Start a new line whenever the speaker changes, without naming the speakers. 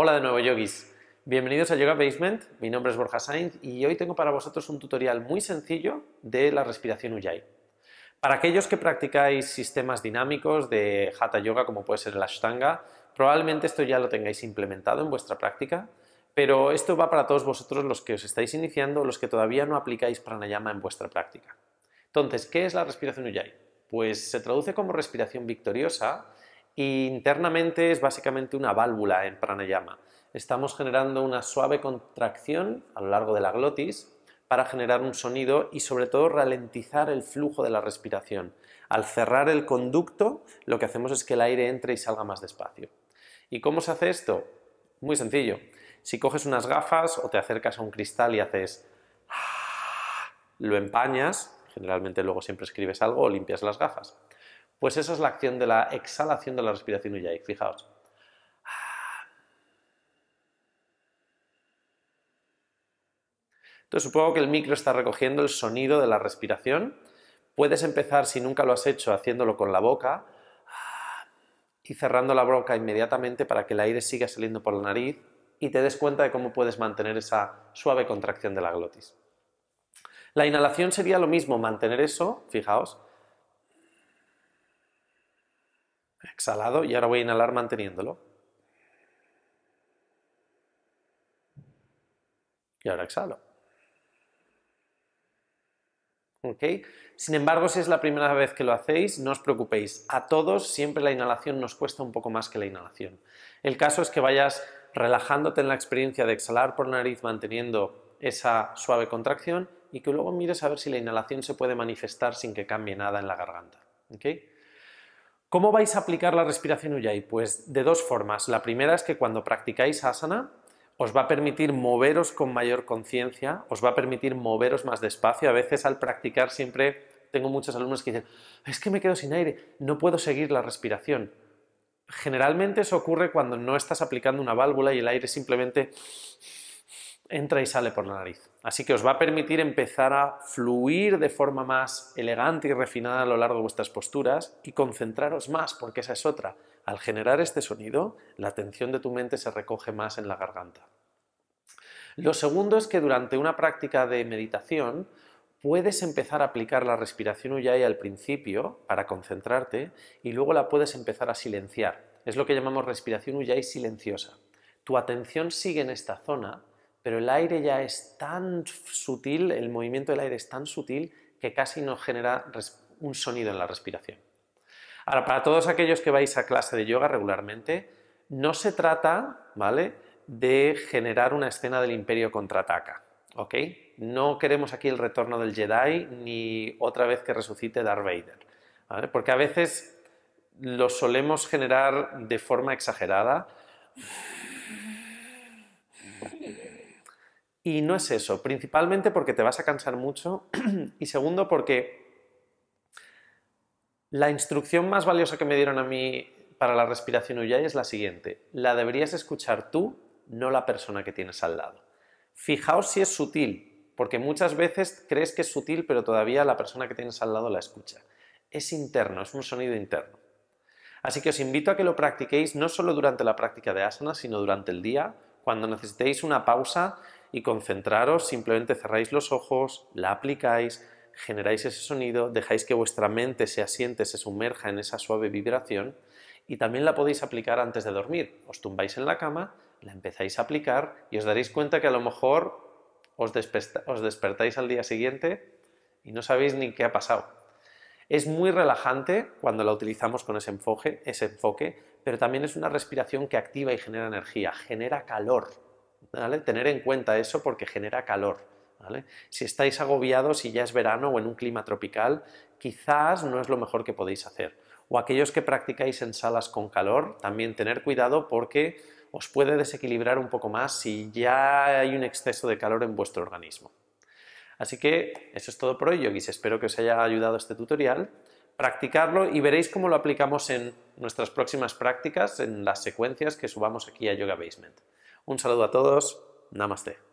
Hola de nuevo, yogis. Bienvenidos a Yoga Basement. Mi nombre es Borja Sainz y hoy tengo para vosotros un tutorial muy sencillo de la respiración Ujjayi. Para aquellos que practicáis sistemas dinámicos de Hatha Yoga, como puede ser el Ashtanga, probablemente esto ya lo tengáis implementado en vuestra práctica, pero esto va para todos vosotros los que os estáis iniciando, los que todavía no aplicáis pranayama en vuestra práctica. Entonces, ¿qué es la respiración Ujjayi? Pues se traduce como respiración victoriosa internamente es básicamente una válvula en pranayama. Estamos generando una suave contracción a lo largo de la glotis para generar un sonido y sobre todo ralentizar el flujo de la respiración. Al cerrar el conducto, lo que hacemos es que el aire entre y salga más despacio. ¿Y cómo se hace esto? Muy sencillo. Si coges unas gafas o te acercas a un cristal y haces lo empañas, generalmente luego siempre escribes algo o limpias las gafas. Pues esa es la acción de la exhalación de la respiración Ujjayi. Fijaos. Entonces supongo que el micro está recogiendo el sonido de la respiración. Puedes empezar, si nunca lo has hecho, haciéndolo con la boca y cerrando la boca inmediatamente para que el aire siga saliendo por la nariz y te des cuenta de cómo puedes mantener esa suave contracción de la glotis. La inhalación sería lo mismo, mantener eso, fijaos, exhalado y ahora voy a inhalar manteniéndolo. Y ahora exhalo. Sin embargo, si es la primera vez que lo hacéis, no os preocupéis. A todos siempre la inhalación nos cuesta un poco más que la inhalación. El caso es que vayas relajándote en la experiencia de exhalar por nariz manteniendo esa suave contracción y que luego mires a ver si la inhalación se puede manifestar sin que cambie nada en la garganta. ¿Cómo vais a aplicar la respiración Ujjayi? Pues de dos formas. La primera es que cuando practicáis asana, os va a permitir moveros con mayor conciencia, os va a permitir moveros más despacio. A veces al practicar siempre tengo muchos alumnos que dicen, es que me quedo sin aire, no puedo seguir la respiración. Generalmente eso ocurre cuando no estás aplicando una válvula y el aire simplemente entra y sale por la nariz. Así que os va a permitir empezar a fluir de forma más elegante y refinada a lo largo de vuestras posturas y concentraros más, porque esa es otra. Al generar este sonido, la atención de tu mente se recoge más en la garganta. Lo segundo es que durante una práctica de meditación puedes empezar a aplicar la respiración Ujjayi al principio para concentrarte y luego la puedes empezar a silenciar. Es lo que llamamos respiración Ujjayi silenciosa. Tu atención sigue en esta zona pero el aire ya es tan sutil, el movimiento del aire es tan sutil que casi no genera un sonido en la respiración. Ahora, para todos aquellos que vais a clase de yoga regularmente, no se trata, ¿vale?, de generar una escena del imperio contraataca, ¿ok? No queremos aquí el retorno del Jedi ni otra vez que resucite Darth Vader, Porque a veces lo solemos generar de forma exagerada Y no es eso, principalmente porque te vas a cansar mucho y segundo porque la instrucción más valiosa que me dieron a mí para la respiración Ujjayi es la siguiente, la deberías escuchar tú, no la persona que tienes al lado. Fijaos si es sutil, porque muchas veces crees que es sutil pero todavía la persona que tienes al lado la escucha. Es interno, es un sonido interno. Así que os invito a que lo practiquéis no solo durante la práctica de asana, sino durante el día, cuando necesitéis una pausa y concentraros, simplemente cerráis los ojos, la aplicáis, generáis ese sonido, dejáis que vuestra mente se asiente, se sumerja en esa suave vibración y también la podéis aplicar antes de dormir. Os tumbáis en la cama, la empezáis a aplicar y os daréis cuenta que a lo mejor os, despertáis al día siguiente y no sabéis ni qué ha pasado. Es muy relajante cuando la utilizamos con ese enfoque, ese enfoque, pero también es una respiración que activa y genera energía, genera calor. Tener en cuenta eso porque genera calor. Si estáis agobiados y ya es verano o en un clima tropical, quizás no es lo mejor que podéis hacer. O aquellos que practicáis en salas con calor, también tener cuidado porque os puede desequilibrar un poco más si ya hay un exceso de calor en vuestro organismo. Así que eso es todo por hoy, yogis. Espero que os haya ayudado este tutorial. Practicarlo y veréis cómo lo aplicamos en nuestras próximas prácticas, en las secuencias que subamos aquí a Yoga Basement. Un saludo a todos. Namaste.